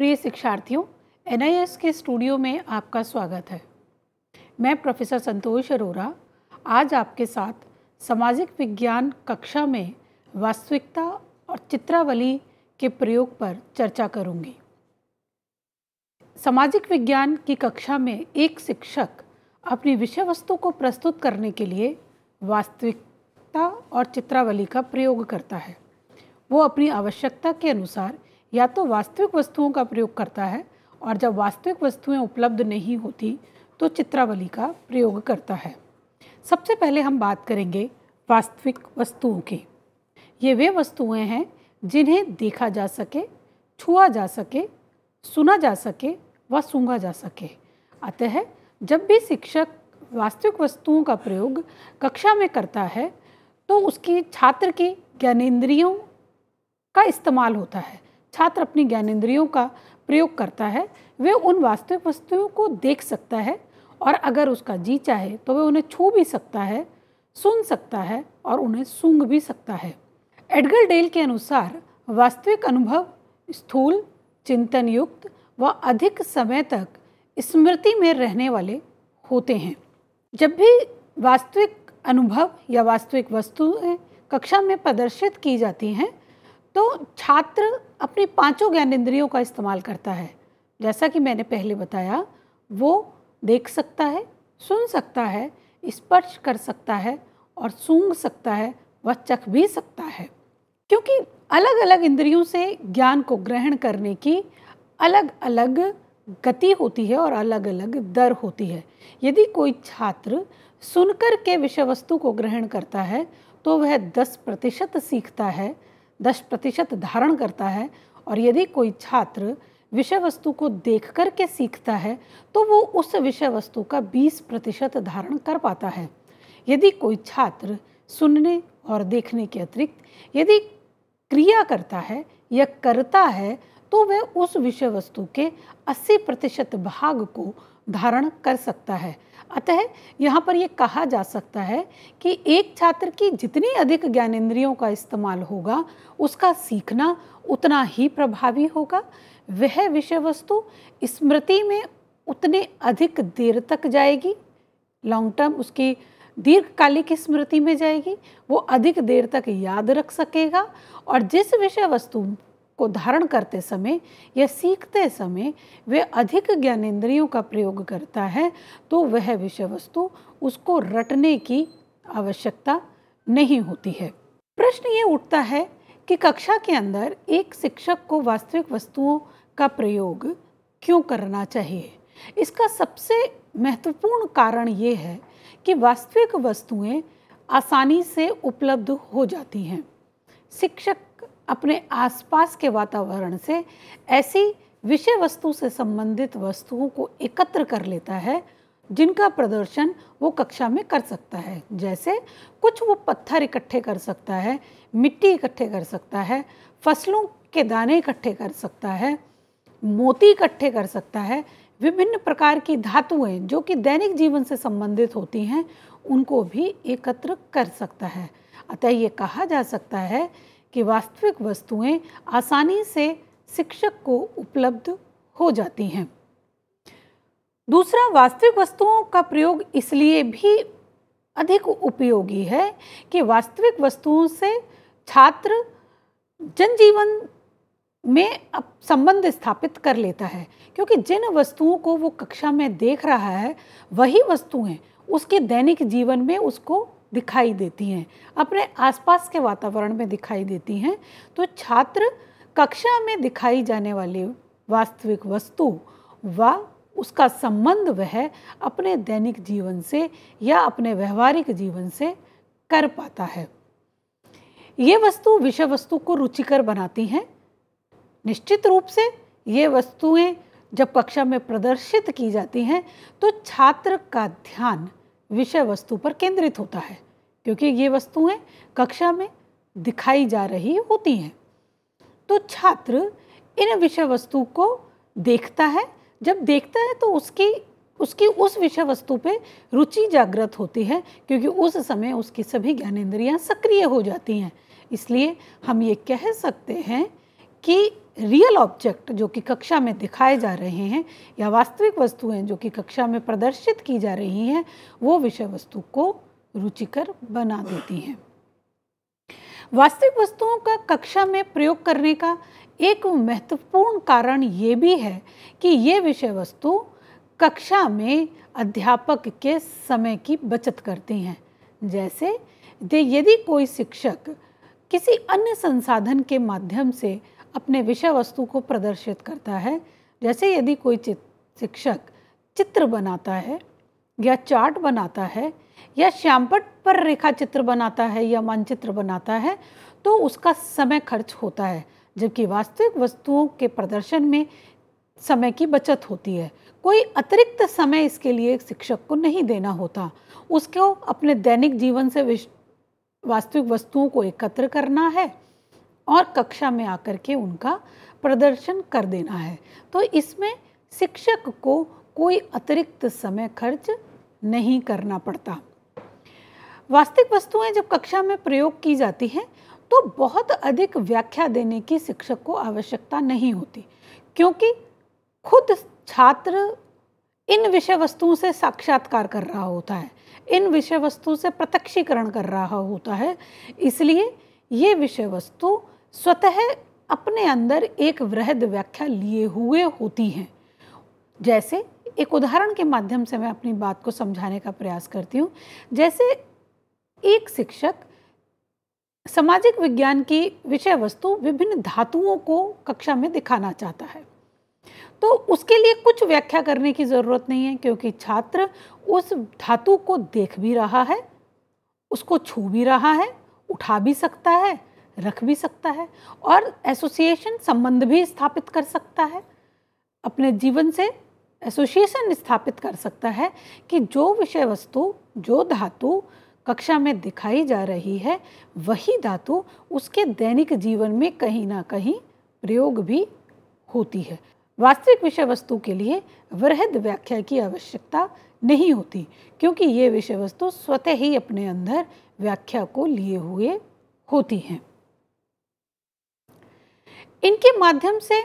प्रिय शिक्षार्थियों एन के स्टूडियो में आपका स्वागत है मैं प्रोफेसर संतोष अरोरा आज आपके साथ सामाजिक विज्ञान कक्षा में वास्तविकता और चित्रावली के प्रयोग पर चर्चा करूंगी। सामाजिक विज्ञान की कक्षा में एक शिक्षक अपनी विषय वस्तु को प्रस्तुत करने के लिए वास्तविकता और चित्रावली का प्रयोग करता है वो अपनी आवश्यकता के अनुसार या तो वास्तविक वस्तुओं का प्रयोग करता है और जब वास्तविक वस्तुएं उपलब्ध नहीं होती तो चित्रावली का प्रयोग करता है सबसे पहले हम बात करेंगे वास्तविक वस्तुओं की ये वे वस्तुएं हैं जिन्हें देखा जा सके छुआ जा सके सुना जा सके व सूंघा जा सके अतः जब भी शिक्षक वास्तविक वस्तुओं का प्रयोग कक्षा में करता है तो उसकी छात्र की ज्ञानेन्द्रियों का इस्तेमाल होता है छात्र अपनी ज्ञानेन्द्रियों का प्रयोग करता है वे उन वास्तविक वस्तुओं को देख सकता है और अगर उसका जी चाहे तो वह उन्हें छू भी सकता है सुन सकता है और उन्हें सूंघ भी सकता है एडगर डेल के अनुसार वास्तविक अनुभव स्थूल चिंतन युक्त व अधिक समय तक स्मृति में रहने वाले होते हैं जब भी वास्तविक अनुभव या वास्तविक वस्तुएं कक्षा में प्रदर्शित की जाती हैं तो छात्र अपने पांचों इंद्रियों का इस्तेमाल करता है जैसा कि मैंने पहले बताया वो देख सकता है सुन सकता है स्पर्श कर सकता है और सूंघ सकता है व चख भी सकता है क्योंकि अलग अलग इंद्रियों से ज्ञान को ग्रहण करने की अलग अलग गति होती है और अलग अलग दर होती है यदि कोई छात्र सुनकर के विषय वस्तु को ग्रहण करता है तो वह 10 प्रतिशत सीखता है दस प्रतिशत धारण करता है और यदि कोई छात्र विषय वस्तु को देख कर के सीखता है तो वो उस विषय वस्तु का 20 प्रतिशत धारण कर पाता है यदि कोई छात्र सुनने और देखने के अतिरिक्त यदि क्रिया करता है या करता है तो वह उस विषय वस्तु के 80 प्रतिशत भाग को धारण कर सकता है अतः यहाँ पर यह कहा जा सकता है कि एक छात्र की जितनी अधिक ज्ञानेन्द्रियों का इस्तेमाल होगा उसका सीखना उतना ही प्रभावी होगा वह विषय वस्तु स्मृति में उतने अधिक देर तक जाएगी लॉन्ग टर्म उसकी दीर्घकालिक स्मृति में जाएगी वो अधिक देर तक याद रख सकेगा और जिस विषय वस्तु को धारण करते समय या सीखते समय वे अधिक ज्ञानेन्द्रियों का प्रयोग करता है तो वह विषय वस्तु उसको रटने की आवश्यकता नहीं होती है प्रश्न ये उठता है कि कक्षा के अंदर एक शिक्षक को वास्तविक वस्तुओं का प्रयोग क्यों करना चाहिए इसका सबसे महत्वपूर्ण कारण ये है कि वास्तविक वस्तुएं आसानी से उपलब्ध हो जाती हैं शिक्षक अपने आसपास के वातावरण से ऐसी विषय वस्तु से संबंधित वस्तुओं को एकत्र कर लेता है जिनका प्रदर्शन वो कक्षा में कर सकता है जैसे कुछ वो पत्थर इकट्ठे कर सकता है मिट्टी इकट्ठे कर सकता है फसलों के दाने इकट्ठे कर सकता है मोती इकट्ठे कर सकता है विभिन्न प्रकार की धातुएं जो कि दैनिक जीवन से संबंधित होती हैं उनको भी एकत्र कर सकता है अतः ये कहा जा सकता है कि वास्तविक वस्तुएं आसानी से शिक्षक को उपलब्ध हो जाती हैं दूसरा वास्तविक वस्तुओं का प्रयोग इसलिए भी अधिक उपयोगी है कि वास्तविक वस्तुओं से छात्र जनजीवन में अब संबंध स्थापित कर लेता है क्योंकि जिन वस्तुओं को वो कक्षा में देख रहा है वही वस्तुएं उसके दैनिक जीवन में उसको दिखाई देती हैं अपने आसपास के वातावरण में दिखाई देती हैं तो छात्र कक्षा में दिखाई जाने वाली वास्तविक वस्तु व उसका संबंध वह अपने दैनिक जीवन से या अपने व्यवहारिक जीवन से कर पाता है ये वस्तु विषय वस्तु को रुचिकर बनाती हैं निश्चित रूप से ये वस्तुएं जब कक्षा में प्रदर्शित की जाती हैं तो छात्र का ध्यान विषय वस्तु पर केंद्रित होता है क्योंकि ये वस्तुएं कक्षा में दिखाई जा रही होती हैं तो छात्र इन विषय वस्तु को देखता है जब देखता है तो उसकी उसकी उस विषय वस्तु पे रुचि जागृत होती है क्योंकि उस समय उसकी सभी ज्ञानेन्द्रियाँ सक्रिय हो जाती हैं इसलिए हम ये कह सकते हैं कि रियल ऑब्जेक्ट जो कि कक्षा में दिखाए जा रहे हैं या वास्तविक वस्तुएं जो कि कक्षा में प्रदर्शित की जा रही हैं वो विषय वस्तु को रुचिकर बना देती हैं वास्तविक वस्तुओं का कक्षा में प्रयोग करने का एक महत्वपूर्ण कारण ये भी है कि ये विषय वस्तु कक्षा में अध्यापक के समय की बचत करती हैं जैसे यदि कोई शिक्षक किसी अन्य संसाधन के माध्यम से अपने विषय वस्तु को प्रदर्शित करता है जैसे यदि कोई शिक्षक चित्र बनाता है या चार्ट बनाता है या श्यामपट पर रेखा चित्र बनाता है या मानचित्र बनाता है तो उसका समय खर्च होता है जबकि वास्तविक वस्तुओं के प्रदर्शन में समय की बचत होती है कोई अतिरिक्त समय इसके लिए शिक्षक को नहीं देना होता उसको अपने दैनिक जीवन से वास्तविक वस्तुओं को एकत्र करना है और कक्षा में आकर के उनका प्रदर्शन कर देना है तो इसमें शिक्षक को कोई अतिरिक्त समय खर्च नहीं करना पड़ता वास्तविक वस्तुएं जब कक्षा में प्रयोग की जाती हैं तो बहुत अधिक व्याख्या देने की शिक्षक को आवश्यकता नहीं होती क्योंकि खुद छात्र इन विषय वस्तुओं से साक्षात्कार कर रहा होता है इन विषय वस्तुओं से प्रत्यक्षीकरण कर रहा होता है इसलिए ये विषय वस्तु स्वतः अपने अंदर एक वृहद व्याख्या लिए हुए होती हैं जैसे एक उदाहरण के माध्यम से मैं अपनी बात को समझाने का प्रयास करती हूँ जैसे एक शिक्षक सामाजिक विज्ञान की विषय वस्तु विभिन्न धातुओं को कक्षा में दिखाना चाहता है तो उसके लिए कुछ व्याख्या करने की ज़रूरत नहीं है क्योंकि छात्र उस धातु को देख भी रहा है उसको छू भी रहा है उठा भी सकता है रख भी सकता है और एसोसिएशन संबंध भी स्थापित कर सकता है अपने जीवन से एसोसिएशन स्थापित कर सकता है कि जो विषय वस्तु जो धातु कक्षा में दिखाई जा रही है वही धातु उसके दैनिक जीवन में कहीं ना कहीं प्रयोग भी होती है वास्तविक विषय वस्तु के लिए वृहद व्याख्या की आवश्यकता नहीं होती क्योंकि ये विषय वस्तु स्वतः ही अपने अंदर व्याख्या को लिए हुए होती हैं इनके माध्यम से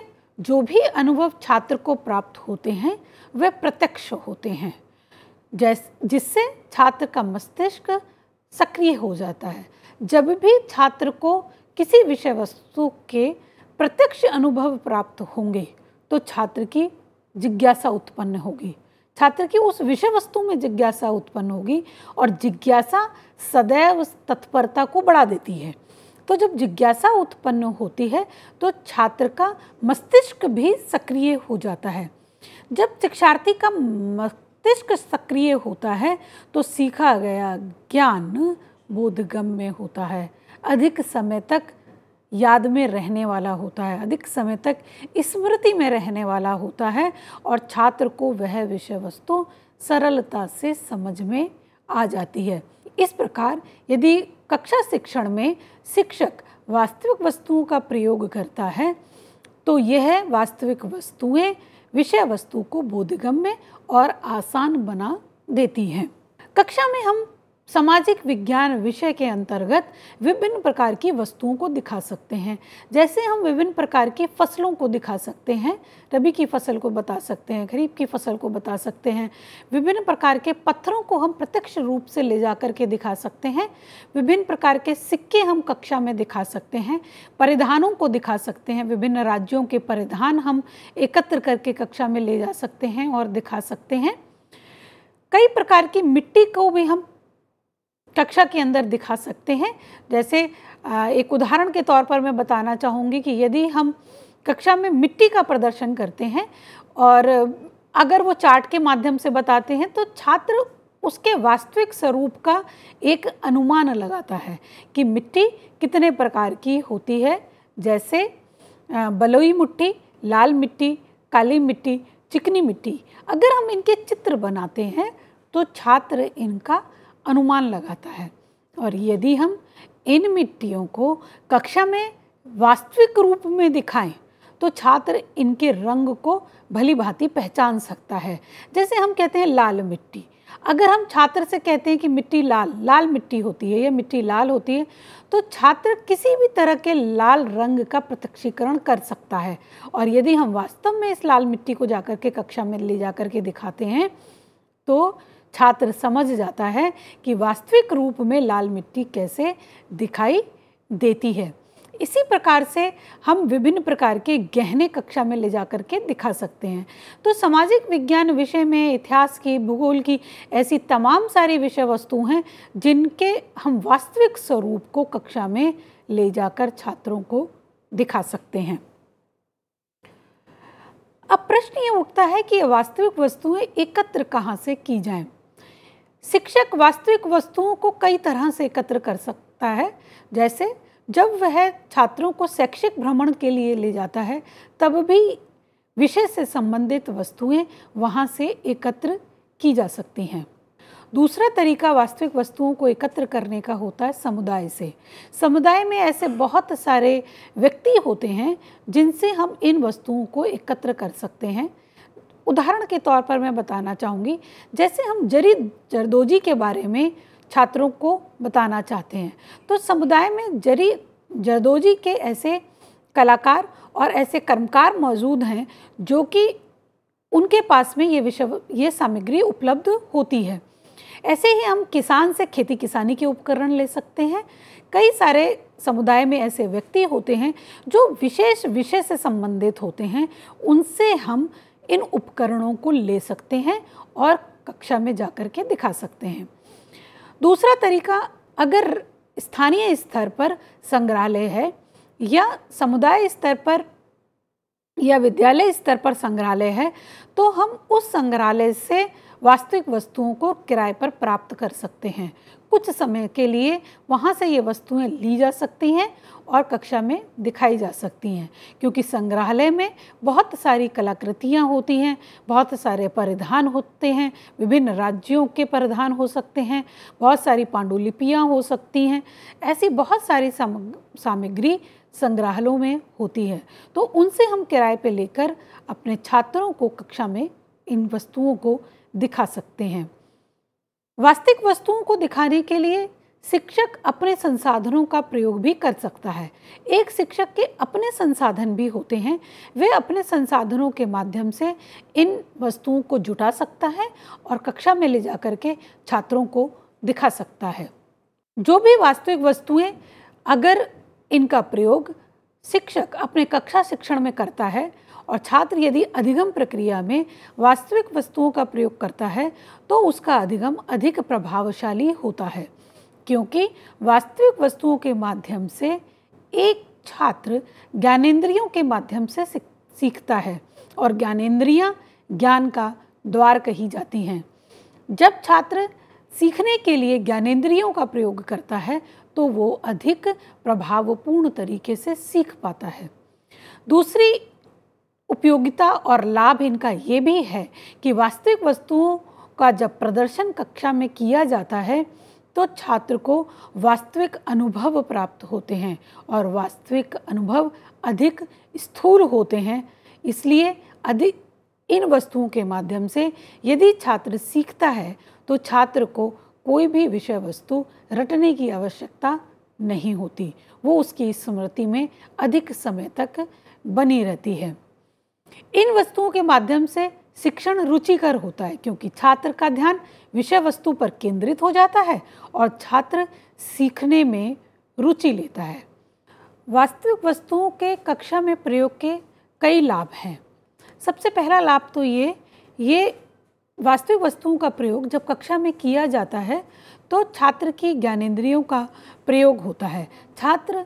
जो भी अनुभव छात्र को प्राप्त होते हैं वे प्रत्यक्ष होते हैं जैस जिससे छात्र का मस्तिष्क सक्रिय हो जाता है जब भी छात्र को किसी विषय वस्तु के प्रत्यक्ष अनुभव प्राप्त होंगे तो छात्र की जिज्ञासा उत्पन्न होगी छात्र की उस विषय वस्तु में जिज्ञासा उत्पन्न होगी और जिज्ञासा सदैव तत्परता को बढ़ा देती है तो जब जिज्ञासा उत्पन्न होती है तो छात्र का मस्तिष्क भी सक्रिय हो जाता है जब शिक्षार्थी का मस्तिष्क सक्रिय होता है तो सीखा गया ज्ञान बोधगम्य होता है अधिक समय तक याद में रहने वाला होता है अधिक समय तक स्मृति में रहने वाला होता है और छात्र को वह विषय वस्तु सरलता से समझ में आ जाती है इस प्रकार यदि कक्षा शिक्षण में शिक्षक वास्तविक वस्तुओं का प्रयोग करता है तो यह वास्तविक वस्तुएं विषय वस्तु को बोधगम्य और आसान बना देती हैं कक्षा में हम सामाजिक विज्ञान विषय के अंतर्गत विभिन्न प्रकार की वस्तुओं को दिखा सकते हैं जैसे हम विभिन्न प्रकार की फसलों को दिखा सकते हैं रबी की फसल को बता सकते हैं खरीफ की फसल को बता सकते हैं विभिन्न प्रकार के पत्थरों को हम प्रत्यक्ष रूप से ले जा कर के दिखा सकते हैं विभिन्न प्रकार के सिक्के हम कक्षा में दिखा सकते हैं परिधानों को दिखा सकते हैं विभिन्न राज्यों के परिधान हम एकत्र करके कक्षा में ले जा सकते हैं और दिखा सकते हैं कई प्रकार की मिट्टी को भी हम कक्षा के अंदर दिखा सकते हैं जैसे एक उदाहरण के तौर पर मैं बताना चाहूँगी कि यदि हम कक्षा में मिट्टी का प्रदर्शन करते हैं और अगर वो चार्ट के माध्यम से बताते हैं तो छात्र उसके वास्तविक स्वरूप का एक अनुमान लगाता है कि मिट्टी कितने प्रकार की होती है जैसे बलोई मिट्टी लाल मिट्टी काली मिट्टी चिकनी मिट्टी अगर हम इनके चित्र बनाते हैं तो छात्र इनका अनुमान लगाता है और यदि हम इन मिट्टियों को कक्षा में वास्तविक रूप में दिखाएं तो छात्र इनके रंग को भली भांति पहचान सकता है जैसे हम कहते हैं लाल मिट्टी अगर हम छात्र से कहते हैं कि मिट्टी लाल लाल मिट्टी होती है या मिट्टी लाल होती है तो छात्र किसी भी तरह के लाल रंग का प्रत्यक्षीकरण कर सकता है और यदि हम वास्तव में इस लाल मिट्टी को जाकर के कक्षा में ले जाकर के दिखाते हैं तो छात्र समझ जाता है कि वास्तविक रूप में लाल मिट्टी कैसे दिखाई देती है इसी प्रकार से हम विभिन्न प्रकार के गहने कक्षा में ले जा कर के दिखा सकते हैं तो सामाजिक विज्ञान विषय में इतिहास की भूगोल की ऐसी तमाम सारी विषय वस्तु हैं जिनके हम वास्तविक स्वरूप को कक्षा में ले जाकर छात्रों को दिखा सकते हैं अब प्रश्न ये उठता है कि वास्तविक वस्तुएं एकत्र कहाँ से की जाएं? शिक्षक वास्तविक वस्तुओं को कई तरह से एकत्र कर सकता है जैसे जब वह छात्रों को शैक्षिक भ्रमण के लिए ले जाता है तब भी विषय से संबंधित वस्तुएं वहां से एकत्र की जा सकती हैं दूसरा तरीका वास्तविक वस्तुओं को एकत्र करने का होता है समुदाय से समुदाय में ऐसे बहुत सारे व्यक्ति होते हैं जिनसे हम इन वस्तुओं को एकत्र कर सकते हैं उदाहरण के तौर पर मैं बताना चाहूँगी जैसे हम जरी जरदोजी के बारे में छात्रों को बताना चाहते हैं तो समुदाय में जरी जरदोजी के ऐसे कलाकार और ऐसे कर्मकार मौजूद हैं जो कि उनके पास में ये विषय ये सामग्री उपलब्ध होती है ऐसे ही हम किसान से खेती किसानी के उपकरण ले सकते हैं कई सारे समुदाय में ऐसे व्यक्ति होते हैं जो विशेष विषय से संबंधित होते हैं उनसे हम इन उपकरणों को ले सकते हैं और कक्षा में जाकर के दिखा सकते हैं दूसरा तरीका अगर स्थानीय स्तर पर संग्रहालय है या समुदाय स्तर पर या विद्यालय स्तर पर संग्रहालय है तो हम उस संग्रहालय से वास्तविक वस्तुओं को किराए पर प्राप्त कर सकते हैं कुछ समय के लिए वहाँ से ये वस्तुएं ली जा सकती हैं और कक्षा में दिखाई जा सकती हैं क्योंकि संग्रहालय में बहुत सारी कलाकृतियाँ होती हैं बहुत सारे परिधान होते हैं विभिन्न राज्यों के परिधान हो सकते हैं बहुत सारी पांडुलिपियाँ हो सकती हैं ऐसी बहुत सारी सामग्री संग्रहालयों में होती है तो उनसे हम किराए पर लेकर अपने छात्रों को कक्षा में इन वस्तुओं को दिखा सकते हैं वास्तविक वस्तुओं को दिखाने के लिए शिक्षक अपने संसाधनों का प्रयोग भी कर सकता है एक शिक्षक के अपने संसाधन भी होते हैं वे अपने संसाधनों के माध्यम से इन वस्तुओं को जुटा सकता है और कक्षा में ले जा के छात्रों को दिखा सकता है जो भी वास्तविक वस्तुएं अगर इनका प्रयोग शिक्षक अपने कक्षा शिक्षण में करता है और छात्र यदि अधिगम प्रक्रिया में वास्तविक वस्तुओं का प्रयोग करता है तो उसका अधिगम अधिक प्रभावशाली होता है क्योंकि वास्तविक वस्तुओं के माध्यम से एक छात्र ज्ञानेन्द्रियों के माध्यम से सीखता है और ज्ञानेन्द्रियाँ ज्ञान का द्वार कही जाती हैं जब छात्र सीखने के लिए ज्ञानेन्द्रियों का प्रयोग करता है तो वो अधिक प्रभावपूर्ण तरीके से सीख पाता है दूसरी उपयोगिता और लाभ इनका ये भी है कि वास्तविक वस्तुओं का जब प्रदर्शन कक्षा में किया जाता है तो छात्र को वास्तविक अनुभव प्राप्त होते हैं और वास्तविक अनुभव अधिक स्थूल होते हैं इसलिए अधिक इन वस्तुओं के माध्यम से यदि छात्र सीखता है तो छात्र को कोई भी विषय वस्तु रटने की आवश्यकता नहीं होती वो उसकी स्मृति में अधिक समय तक बनी रहती है इन वस्तुओं के माध्यम से शिक्षण रुचिकर होता है क्योंकि छात्र का ध्यान विषय वस्तु पर केंद्रित हो जाता है और छात्र सीखने में रुचि लेता है वास्तविक वस्तुओं के कक्षा में प्रयोग के कई लाभ हैं सबसे पहला लाभ तो ये ये वास्तविक वस्तुओं का प्रयोग जब कक्षा में किया जाता है तो छात्र की ज्ञानेंद्रियों का प्रयोग होता है छात्र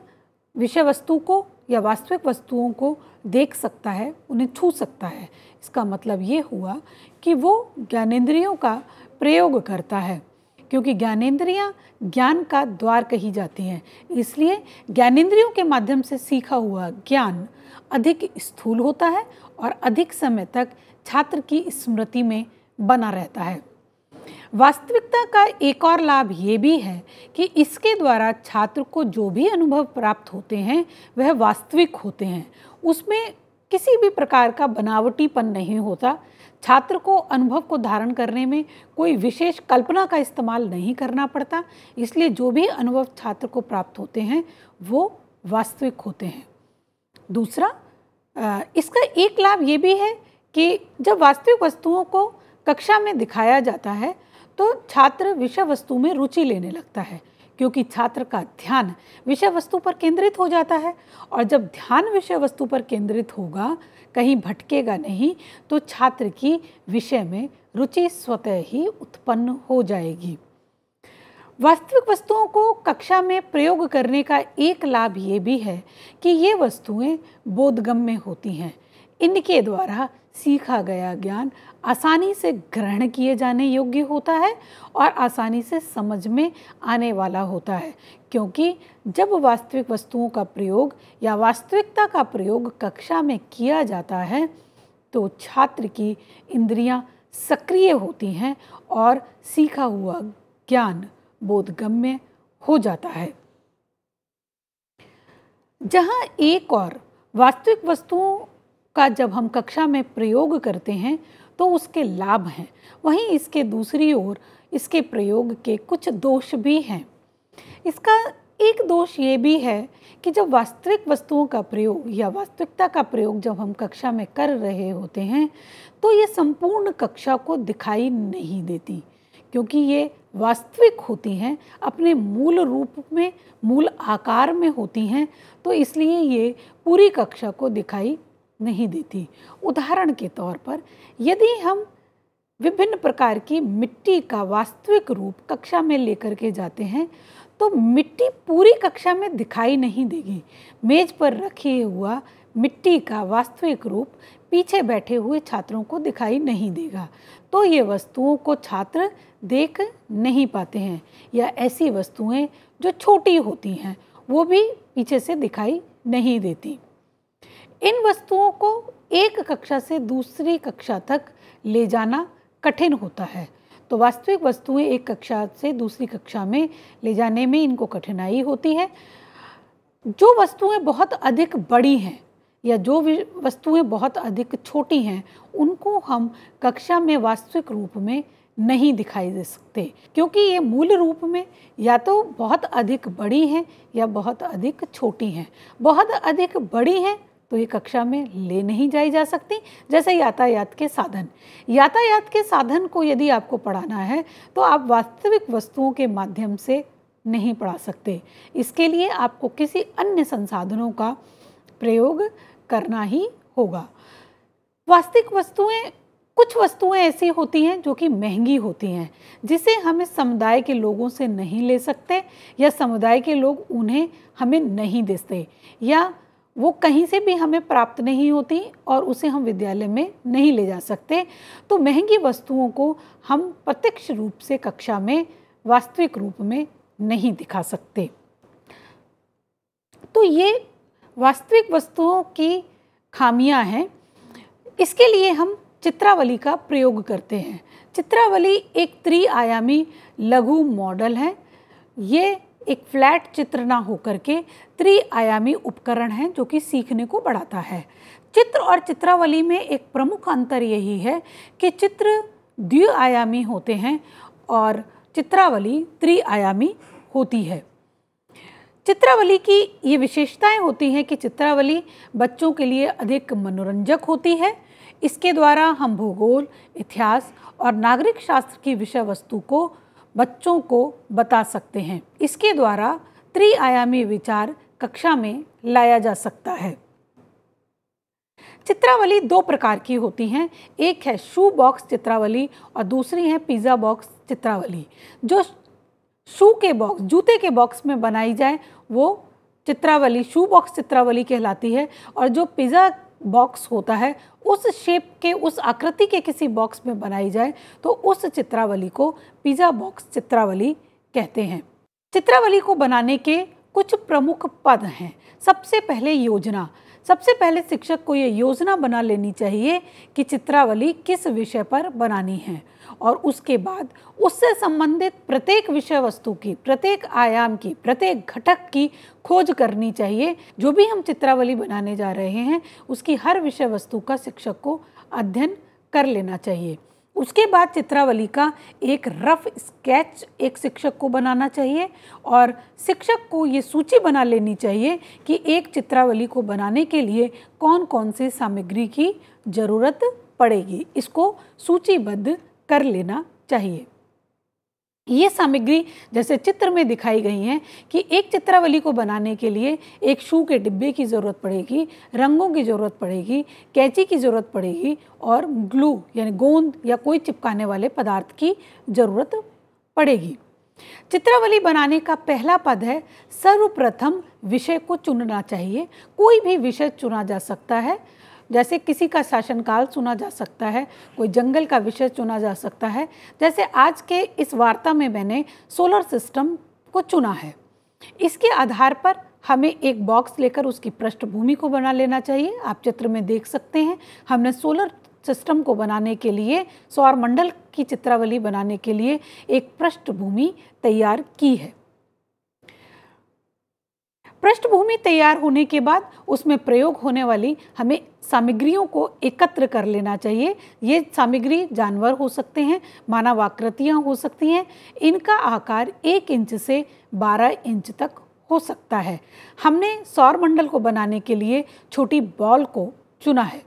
विषय वस्तु को या वास्तविक वस्तुओं को देख सकता है उन्हें छू सकता है इसका मतलब ये हुआ कि वो ज्ञानेन्द्रियों का प्रयोग करता है क्योंकि ज्ञानेन्द्रियाँ ज्ञान का द्वार कही जाती हैं इसलिए ज्ञानेन्द्रियों के माध्यम से सीखा हुआ ज्ञान अधिक स्थूल होता है और अधिक समय तक छात्र की स्मृति में बना रहता है वास्तविकता का एक और लाभ ये भी है कि इसके द्वारा छात्र को जो भी अनुभव प्राप्त होते हैं वह वास्तविक होते हैं उसमें किसी भी प्रकार का बनावटीपन नहीं होता छात्र को अनुभव को धारण करने में कोई विशेष कल्पना का इस्तेमाल नहीं करना पड़ता इसलिए जो भी अनुभव छात्र को प्राप्त होते हैं वो वास्तविक होते हैं दूसरा इसका एक लाभ ये भी है कि जब वास्तविक वस्तुओं को कक्षा में दिखाया जाता है तो छात्र विषय वस्तु में रुचि लेने लगता है क्योंकि छात्र का ध्यान विषय वस्तु पर केंद्रित हो जाता है और जब ध्यान विषय वस्तु पर केंद्रित होगा कहीं भटकेगा नहीं तो छात्र की विषय में रुचि स्वतः ही उत्पन्न हो जाएगी वास्तविक वस्तुओं को कक्षा में प्रयोग करने का एक लाभ ये भी है कि ये वस्तुएं बोधगम्य होती हैं इनके द्वारा सीखा गया ज्ञान आसानी से ग्रहण किए जाने योग्य होता है और आसानी से समझ में आने वाला होता है क्योंकि जब वास्तविक वस्तुओं का प्रयोग या वास्तविकता का प्रयोग कक्षा में किया जाता है तो छात्र की इंद्रियां सक्रिय होती हैं और सीखा हुआ ज्ञान बोधगम्य हो जाता है जहाँ एक और वास्तविक वस्तुओं का जब हम कक्षा में प्रयोग करते हैं तो उसके लाभ हैं वहीं इसके दूसरी ओर इसके प्रयोग के कुछ दोष भी हैं इसका एक दोष ये भी है कि जब वास्तविक वस्तुओं का प्रयोग या वास्तविकता का प्रयोग जब हम कक्षा में कर रहे होते हैं तो ये संपूर्ण कक्षा को दिखाई नहीं देती क्योंकि ये वास्तविक होती हैं अपने मूल रूप में मूल आकार में होती हैं तो इसलिए ये पूरी कक्षा को दिखाई नहीं देती उदाहरण के तौर पर यदि हम विभिन्न प्रकार की मिट्टी का वास्तविक रूप कक्षा में लेकर के जाते हैं तो मिट्टी पूरी कक्षा में दिखाई नहीं देगी मेज पर रखे हुआ मिट्टी का वास्तविक रूप पीछे बैठे हुए छात्रों को दिखाई नहीं देगा तो ये वस्तुओं को छात्र देख नहीं पाते हैं या ऐसी वस्तुएं जो छोटी होती हैं वो भी पीछे से दिखाई नहीं देती इन वस्तुओं को एक कक्षा से दूसरी कक्षा तक ले जाना कठिन होता है तो वास्तविक वस्तुएं एक कक्षा से दूसरी कक्षा में ले जाने में इनको कठिनाई होती है जो वस्तुएं बहुत अधिक बड़ी हैं या जो वस्तुएं बहुत अधिक छोटी हैं उनको हम कक्षा में वास्तविक रूप में नहीं दिखाई दे सकते क्योंकि ये मूल रूप में या तो बहुत अधिक बड़ी हैं या बहुत अधिक छोटी हैं बहुत अधिक बड़ी हैं तो ये कक्षा में ले नहीं जाई जा सकती जैसे यातायात के साधन यातायात के साधन को यदि आपको पढ़ाना है तो आप वास्तविक वस्तुओं के माध्यम से नहीं पढ़ा सकते इसके लिए आपको किसी अन्य संसाधनों का प्रयोग करना ही होगा वास्तविक वस्तुएं कुछ वस्तुएं ऐसी होती हैं जो कि महंगी होती हैं जिसे हम इस समुदाय के लोगों से नहीं ले सकते या समुदाय के लोग उन्हें हमें नहीं देते या वो कहीं से भी हमें प्राप्त नहीं होती और उसे हम विद्यालय में नहीं ले जा सकते तो महंगी वस्तुओं को हम प्रत्यक्ष रूप से कक्षा में वास्तविक रूप में नहीं दिखा सकते तो ये वास्तविक वस्तुओं की खामियां हैं इसके लिए हम चित्रावली का प्रयोग करते हैं चित्रावली एक त्रिआयामी लघु मॉडल है ये एक फ्लैट चित्र ना होकर के त्रिआयामी उपकरण है जो कि सीखने को बढ़ाता है चित्र और चित्रावली में एक प्रमुख अंतर यही है कि चित्र द्विआयामी होते हैं और चित्रावली त्रिआयामी होती है चित्रावली की ये विशेषताएं होती हैं कि चित्रावली बच्चों के लिए अधिक मनोरंजक होती है इसके द्वारा हम भूगोल इतिहास और नागरिक शास्त्र की विषय वस्तु को बच्चों को बता सकते हैं इसके द्वारा त्रिआयामी विचार कक्षा में लाया जा सकता है चित्रावली दो प्रकार की होती हैं एक है शू बॉक्स चित्रावली और दूसरी है पिज़्ज़ा बॉक्स चित्रावली जो शू के बॉक्स जूते के बॉक्स में बनाई जाए वो चित्रावली शू बॉक्स चित्रावली कहलाती है और जो पिज़्ज़ा बॉक्स होता है उस शेप के उस आकृति के किसी बॉक्स में बनाई जाए तो उस चित्रावली को पिज़्ज़ा बॉक्स चित्रावली कहते हैं चित्रावली को बनाने के कुछ प्रमुख पद हैं सबसे पहले योजना सबसे पहले शिक्षक को ये योजना बना लेनी चाहिए कि चित्रावली किस विषय पर बनानी है और उसके बाद उससे संबंधित प्रत्येक विषय वस्तु की प्रत्येक आयाम की प्रत्येक घटक की खोज करनी चाहिए जो भी हम चित्रावली बनाने जा रहे हैं उसकी हर विषय वस्तु का शिक्षक को अध्ययन कर लेना चाहिए उसके बाद चित्रावली का एक रफ स्केच एक शिक्षक को बनाना चाहिए और शिक्षक को ये सूची बना लेनी चाहिए कि एक चित्रावली को बनाने के लिए कौन कौन से सामग्री की ज़रूरत पड़ेगी इसको सूचीबद्ध कर लेना चाहिए ये सामग्री जैसे चित्र में दिखाई गई हैं कि एक चित्रावली को बनाने के लिए एक शू के डिब्बे की ज़रूरत पड़ेगी रंगों की ज़रूरत पड़ेगी कैची की ज़रूरत पड़ेगी और ग्लू यानी गोंद या कोई चिपकाने वाले पदार्थ की ज़रूरत पड़ेगी चित्रावली बनाने का पहला पद है सर्वप्रथम विषय को चुनना चाहिए कोई भी विषय चुना जा सकता है जैसे किसी का शासनकाल चुना जा सकता है कोई जंगल का विषय चुना जा सकता है जैसे आज के इस वार्ता में मैंने सोलर सिस्टम को चुना है इसके आधार पर हमें एक बॉक्स लेकर उसकी पृष्ठभूमि को बना लेना चाहिए आप चित्र में देख सकते हैं हमने सोलर सिस्टम को बनाने के लिए सौर मंडल की चित्रावली बनाने के लिए एक पृष्ठभूमि तैयार की है पृष्ठभूमि तैयार होने के बाद उसमें प्रयोग होने वाली हमें सामग्रियों को एकत्र कर लेना चाहिए ये सामग्री जानवर हो सकते हैं मानव आकृतियाँ हो सकती हैं इनका आकार एक इंच से बारह इंच तक हो सकता है हमने सौर मंडल को बनाने के लिए छोटी बॉल को चुना है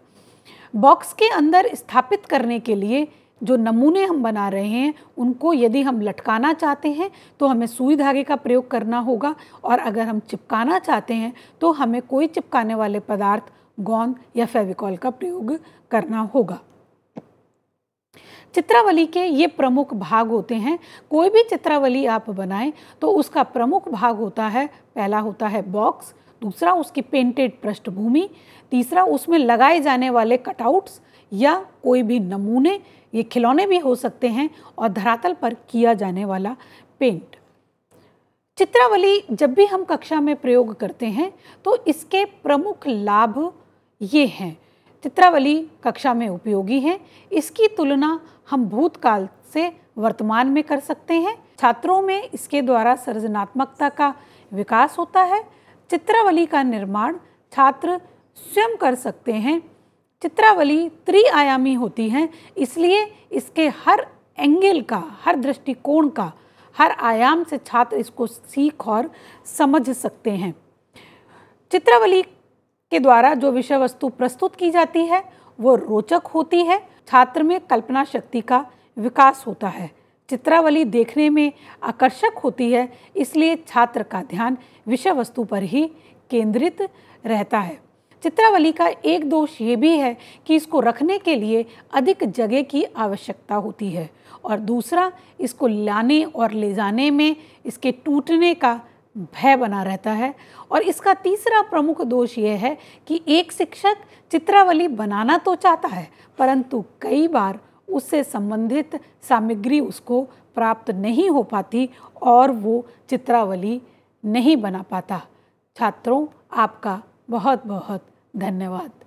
बॉक्स के अंदर स्थापित करने के लिए जो नमूने हम बना रहे हैं उनको यदि हम लटकाना चाहते हैं तो हमें सुई धागे का प्रयोग करना होगा और अगर हम चिपकाना चाहते हैं तो हमें कोई चिपकाने वाले पदार्थ गोंद या फेविकॉल का प्रयोग करना होगा चित्रावली के ये प्रमुख भाग होते हैं कोई भी चित्रावली आप बनाएं तो उसका प्रमुख भाग होता है पहला होता है बॉक्स दूसरा उसकी पेंटेड पृष्ठभूमि तीसरा उसमें लगाए जाने वाले कटआउट्स या कोई भी नमूने ये खिलौने भी हो सकते हैं और धरातल पर किया जाने वाला पेंट चित्रावली जब भी हम कक्षा में प्रयोग करते हैं तो इसके प्रमुख लाभ ये हैं चित्रावली कक्षा में उपयोगी है इसकी तुलना हम भूतकाल से वर्तमान में कर सकते हैं छात्रों में इसके द्वारा सृजनात्मकता का विकास होता है चित्रावली का निर्माण छात्र स्वयं कर सकते हैं चित्रावली त्रिआयामी होती है इसलिए इसके हर एंगल का हर दृष्टिकोण का हर आयाम से छात्र इसको सीख और समझ सकते हैं चित्रावली के द्वारा जो विषय वस्तु प्रस्तुत की जाती है वो रोचक होती है छात्र में कल्पना शक्ति का विकास होता है चित्रावली देखने में आकर्षक होती है इसलिए छात्र का ध्यान विषय वस्तु पर ही केंद्रित रहता है चित्रावली का एक दोष ये भी है कि इसको रखने के लिए अधिक जगह की आवश्यकता होती है और दूसरा इसको लाने और ले जाने में इसके टूटने का भय बना रहता है और इसका तीसरा प्रमुख दोष यह है कि एक शिक्षक चित्रावली बनाना तो चाहता है परंतु कई बार उससे संबंधित सामग्री उसको प्राप्त नहीं हो पाती और वो चित्रावली नहीं बना पाता छात्रों आपका बहुत बहुत धन्यवाद